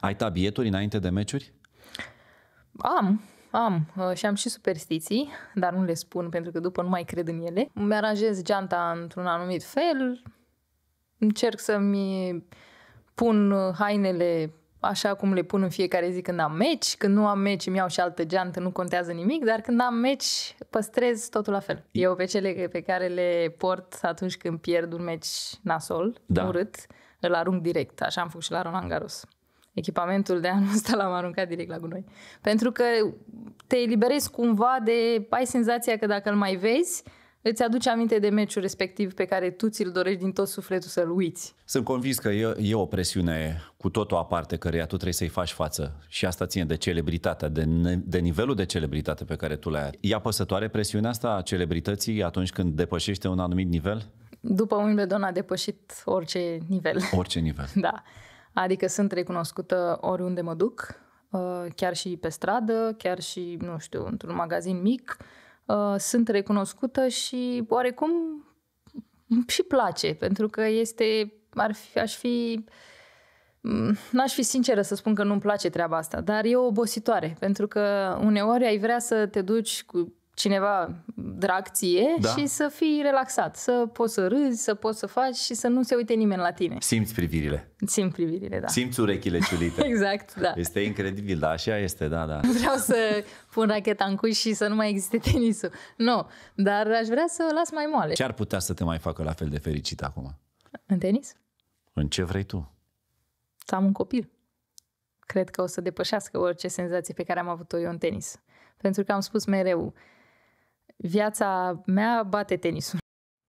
Ai tabieturi înainte de meciuri? Am, am uh, și am și superstiții, dar nu le spun pentru că după nu mai cred în ele. Îmi aranjez geanta într-un anumit fel, încerc să-mi pun uh, hainele așa cum le pun în fiecare zi când am meci, când nu am meci îmi iau și altă geantă, nu contează nimic, dar când am meci păstrez totul la fel. Eu pe cele pe care le port atunci când pierd un meci nasol, da. urât, îl arunc direct, așa am făcut și la Roland Garros echipamentul de anul ăsta l-am aruncat direct la gunoi. Pentru că te eliberezi cumva de... ai senzația că dacă îl mai vezi, îți aduce aminte de meciul respectiv pe care tu ți-l dorești din tot sufletul să-l uiți. Sunt convins că e, e o presiune cu totul aparte căreia tu trebuie să-i faci față și asta ține de celebritatea, de, de nivelul de celebritate pe care tu l-ai. E apăsătoare presiunea asta a celebrității atunci când depășește un anumit nivel? După Wimbledon a depășit orice nivel. Orice nivel. da. Adică sunt recunoscută oriunde mă duc, uh, chiar și pe stradă, chiar și, nu știu, într-un magazin mic. Uh, sunt recunoscută și oarecum și place, pentru că este, ar fi, aș fi, mm, n-aș fi sinceră să spun că nu-mi place treaba asta, dar e obositoare, pentru că uneori ai vrea să te duci cu cineva drag ție da. și să fii relaxat, să poți să râzi, să poți să faci și să nu se uite nimeni la tine. Simți privirile. Simți privirile, da. Simți urechile ciulite. exact, da. Este incredibil, da, așa este, da, da. Vreau să pun racheta în cuș și să nu mai existe tenisul. Nu, dar aș vrea să o las mai moale. Ce ar putea să te mai facă la fel de fericit acum? În tenis? În ce vrei tu? Să am un copil. Cred că o să depășească orice senzație pe care am avut-o eu în tenis. Pentru că am spus mereu, viața mea bate tenisul.